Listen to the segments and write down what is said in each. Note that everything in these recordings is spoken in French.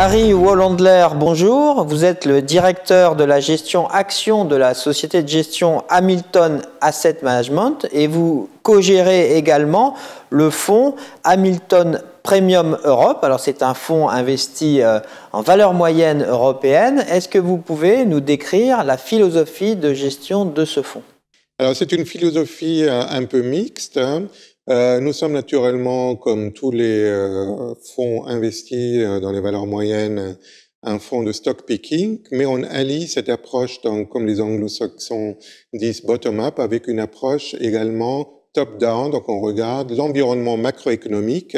Harry Wollandler, bonjour. Vous êtes le directeur de la gestion action de la société de gestion Hamilton Asset Management et vous co-gérez également le fonds Hamilton Premium Europe. Alors c'est un fonds investi euh, en valeur moyenne européenne. Est-ce que vous pouvez nous décrire la philosophie de gestion de ce fonds alors c'est une philosophie euh, un peu mixte. Hein. Euh, nous sommes naturellement, comme tous les euh, fonds investis euh, dans les valeurs moyennes, un fonds de stock picking, mais on allie cette approche, comme les anglo-saxons disent, bottom-up, avec une approche également top-down, donc on regarde l'environnement macroéconomique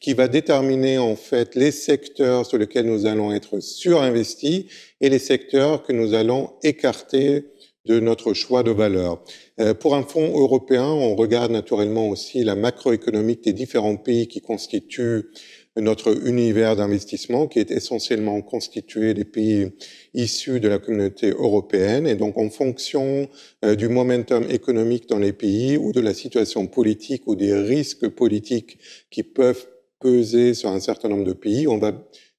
qui va déterminer en fait les secteurs sur lesquels nous allons être surinvestis et les secteurs que nous allons écarter de notre choix de valeurs. Euh, pour un fonds européen, on regarde naturellement aussi la macroéconomique des différents pays qui constituent notre univers d'investissement qui est essentiellement constitué des pays issus de la communauté européenne et donc en fonction euh, du momentum économique dans les pays ou de la situation politique ou des risques politiques qui peuvent peser sur un certain nombre de pays, on va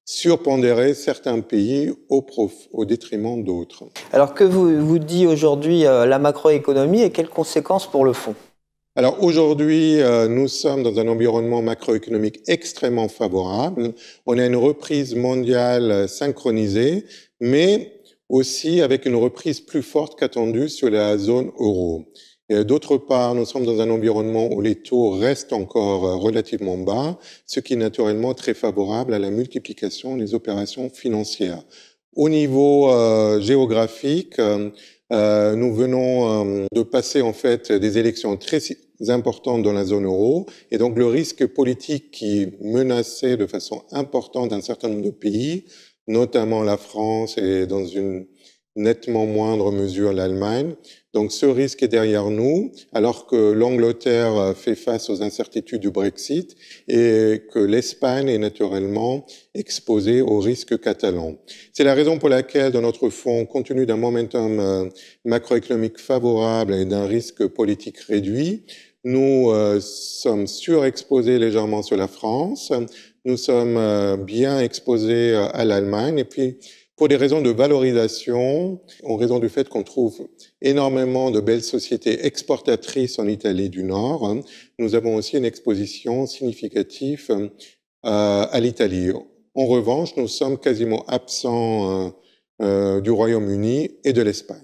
surpondérer certains pays au, au détriment d'autres. Alors que vous, vous dit aujourd'hui euh, la macroéconomie et quelles conséquences pour le fonds alors aujourd'hui, euh, nous sommes dans un environnement macroéconomique extrêmement favorable. On a une reprise mondiale euh, synchronisée, mais aussi avec une reprise plus forte qu'attendue sur la zone euro. Euh, d'autre part, nous sommes dans un environnement où les taux restent encore euh, relativement bas, ce qui est naturellement très favorable à la multiplication des opérations financières. Au niveau euh, géographique, nous venons de passer en fait des élections très importantes dans la zone euro, et donc le risque politique qui menaçait de façon importante un certain nombre de pays, notamment la France et dans une nettement moindre mesure l'Allemagne. Donc ce risque est derrière nous, alors que l'Angleterre euh, fait face aux incertitudes du Brexit et que l'Espagne est naturellement exposée au risque catalan. C'est la raison pour laquelle, dans notre fonds, compte tenu d'un momentum euh, macroéconomique favorable et d'un risque politique réduit, nous euh, sommes surexposés légèrement sur la France, nous sommes bien exposés à l'Allemagne et puis pour des raisons de valorisation, en raison du fait qu'on trouve énormément de belles sociétés exportatrices en Italie du Nord. Hein, nous avons aussi une exposition significative euh, à l'Italie. En revanche, nous sommes quasiment absents euh, euh, du Royaume-Uni et de l'Espagne.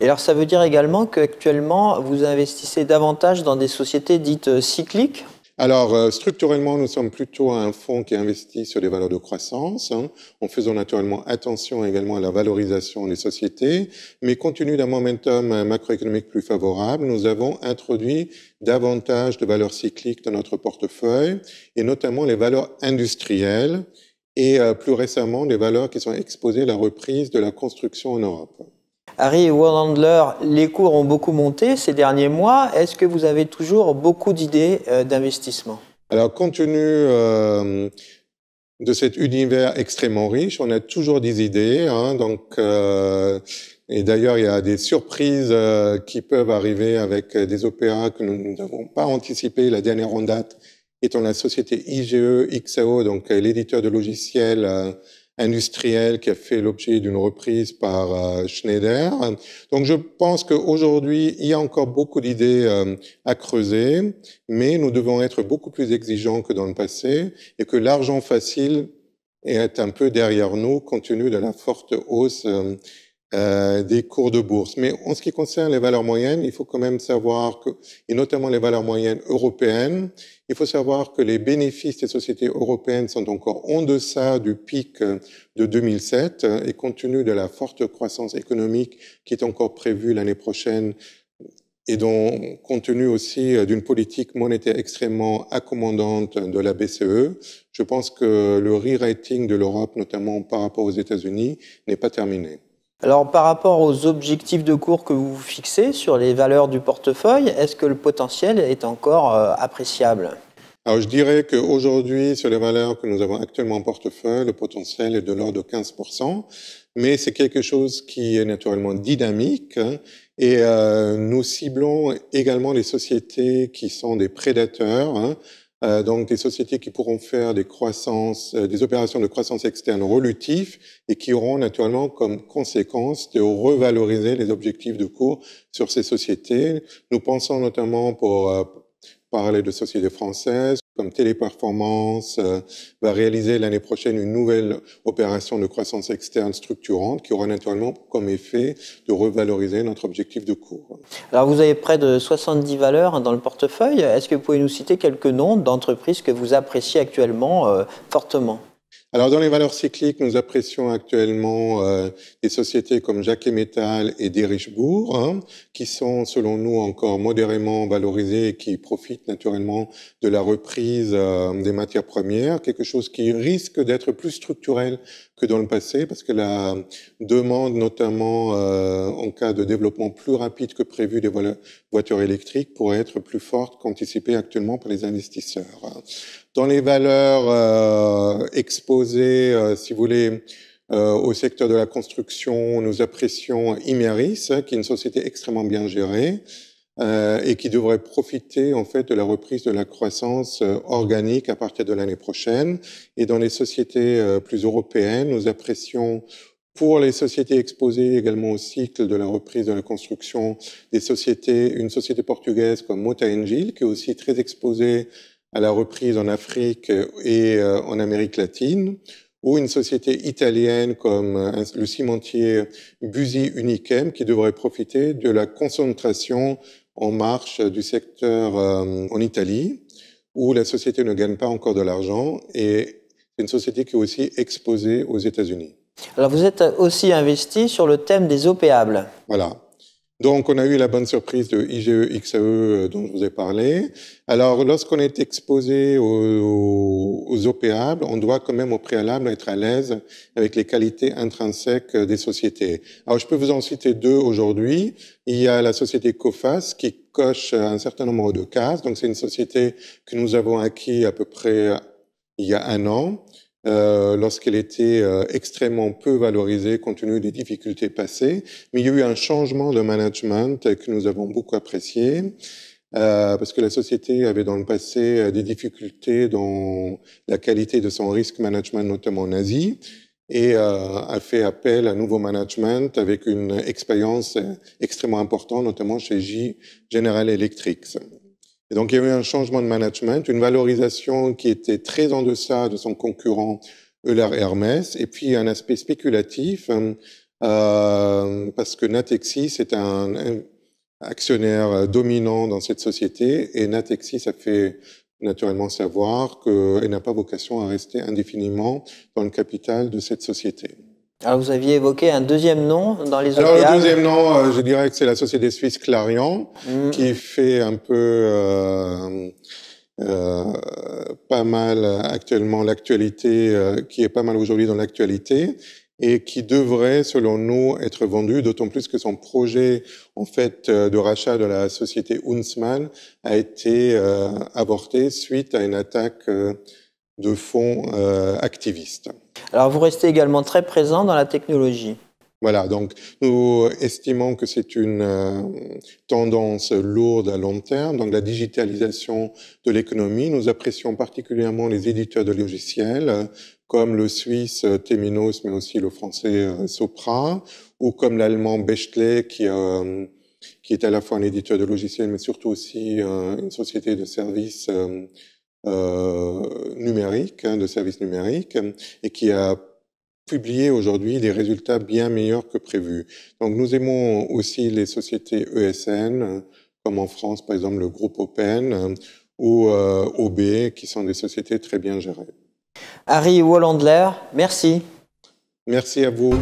Et alors ça veut dire également qu'actuellement, vous investissez davantage dans des sociétés dites cycliques alors, euh, structurellement, nous sommes plutôt un fonds qui investit sur des valeurs de croissance, en hein. faisant naturellement attention également à la valorisation des sociétés, mais compte tenu d'un momentum euh, macroéconomique plus favorable, nous avons introduit davantage de valeurs cycliques dans notre portefeuille, et notamment les valeurs industrielles, et euh, plus récemment les valeurs qui sont exposées à la reprise de la construction en Europe. Harry Wallandler, les cours ont beaucoup monté ces derniers mois. Est-ce que vous avez toujours beaucoup d'idées euh, d'investissement Alors, compte tenu euh, de cet univers extrêmement riche, on a toujours des idées. Hein, donc, euh, et d'ailleurs, il y a des surprises qui peuvent arriver avec des opéras que nous n'avons pas anticipé. La dernière en date étant la société IGE XAO, donc l'éditeur de logiciels industriel qui a fait l'objet d'une reprise par euh, Schneider. Donc je pense qu'aujourd'hui, il y a encore beaucoup d'idées euh, à creuser, mais nous devons être beaucoup plus exigeants que dans le passé et que l'argent facile est un peu derrière nous compte tenu de la forte hausse euh, euh, des cours de bourse. Mais en ce qui concerne les valeurs moyennes, il faut quand même savoir que, et notamment les valeurs moyennes européennes, il faut savoir que les bénéfices des sociétés européennes sont encore en deçà du pic euh, de 2007 euh, et compte tenu de la forte croissance économique qui est encore prévue l'année prochaine et dont, compte tenu aussi d'une politique monétaire extrêmement accommodante de la BCE, je pense que le re-rating de l'Europe, notamment par rapport aux États-Unis, n'est pas terminé. Alors par rapport aux objectifs de cours que vous fixez sur les valeurs du portefeuille, est-ce que le potentiel est encore euh, appréciable Alors je dirais qu'aujourd'hui, sur les valeurs que nous avons actuellement en portefeuille, le potentiel est de l'ordre de 15%, mais c'est quelque chose qui est naturellement dynamique hein, et euh, nous ciblons également les sociétés qui sont des prédateurs. Hein, euh, donc des sociétés qui pourront faire des euh, des opérations de croissance externe relutifs et qui auront naturellement comme conséquence de revaloriser les objectifs de cours sur ces sociétés. Nous pensons notamment pour euh, parler de sociétés françaises comme Téléperformance euh, va réaliser l'année prochaine une nouvelle opération de croissance externe structurante qui aura naturellement comme effet de revaloriser notre objectif de cours. Alors vous avez près de 70 valeurs dans le portefeuille. Est-ce que vous pouvez nous citer quelques noms d'entreprises que vous appréciez actuellement euh, fortement alors dans les valeurs cycliques, nous apprécions actuellement euh, des sociétés comme Jacques et Metal et Derichbourg, hein, qui sont selon nous encore modérément valorisées et qui profitent naturellement de la reprise euh, des matières premières, quelque chose qui risque d'être plus structurel que dans le passé, parce que la demande, notamment euh, en cas de développement plus rapide que prévu des voitures électriques, pourrait être plus forte qu'anticipée actuellement par les investisseurs. Dans les valeurs euh, exposées, euh, si vous voulez, au secteur de la construction, nous apprécions Imeris, qui est une société extrêmement bien gérée, euh, et qui devrait profiter en fait de la reprise de la croissance euh, organique à partir de l'année prochaine. Et dans les sociétés euh, plus européennes, nous apprécions pour les sociétés exposées également au cycle de la reprise de la construction des sociétés, une société portugaise comme Mota Engil, qui est aussi très exposée à la reprise en Afrique et en Amérique latine, ou une société italienne comme le cimentier Busi Unicem, qui devrait profiter de la concentration en marche du secteur euh, en Italie, où la société ne gagne pas encore de l'argent et c'est une société qui est aussi exposée aux États-Unis. Alors vous êtes aussi investi sur le thème des opéables. Voilà. Donc, on a eu la bonne surprise de IGE, XAE euh, dont je vous ai parlé. Alors, lorsqu'on est exposé aux, aux, on doit quand même au préalable être à l'aise avec les qualités intrinsèques euh, des sociétés. Alors, je peux vous en citer deux aujourd'hui. Il y a la société COFAS qui coche euh, un certain nombre de cases. Donc, c'est une société que nous avons acquis à peu près il y a un an euh, lorsqu'elle était euh, extrêmement peu valorisée compte tenu des difficultés passées. Mais il y a eu un changement de management que nous avons beaucoup apprécié. Euh, parce que la société avait dans le passé des difficultés dans la qualité de son risque management, notamment en Asie, et a fait appel à nouveau management avec une expérience extrêmement importante, notamment chez General Electric. Et donc il y a eu un changement de management, une valorisation qui était très en deçà de son concurrent Euler Hermès, et puis un aspect spéculatif, hein, euh, parce que Natexis est un, un, actionnaire euh, dominant dans cette société, et Natexis a fait naturellement savoir qu'elle n'a pas vocation à rester indéfiniment dans le capital de cette société. Alors ah, vous aviez évoqué un deuxième nom dans les autres Alors le deuxième nom, euh, je dirais que c'est la société suisse Clarion, mm. qui fait un peu euh, euh, pas mal actuellement l'actualité, qui est pas mal aujourd'hui dans l'actualité et qui devrait, selon nous, être vendue, d'autant plus que son projet en fait de rachat de la société Hunsman a été avorté suite à une attaque de fonds activistes. Alors vous restez également très présent dans la technologie. Voilà, donc nous estimons que c'est une euh, tendance lourde à long terme, donc la digitalisation de l'économie. Nous apprécions particulièrement les éditeurs de logiciels, euh, comme le suisse euh, Teminos, mais aussi le français Sopra, ou comme l'allemand Bechtle, qui, qui est à la fois un éditeur de logiciels, mais surtout aussi une société de services euh, numérique, de services numériques, et qui a publié aujourd'hui des résultats bien meilleurs que prévus. Donc nous aimons aussi les sociétés ESN, comme en France par exemple le groupe Open ou euh, OB, qui sont des sociétés très bien gérées. Harry Wollandler, merci. Merci à vous.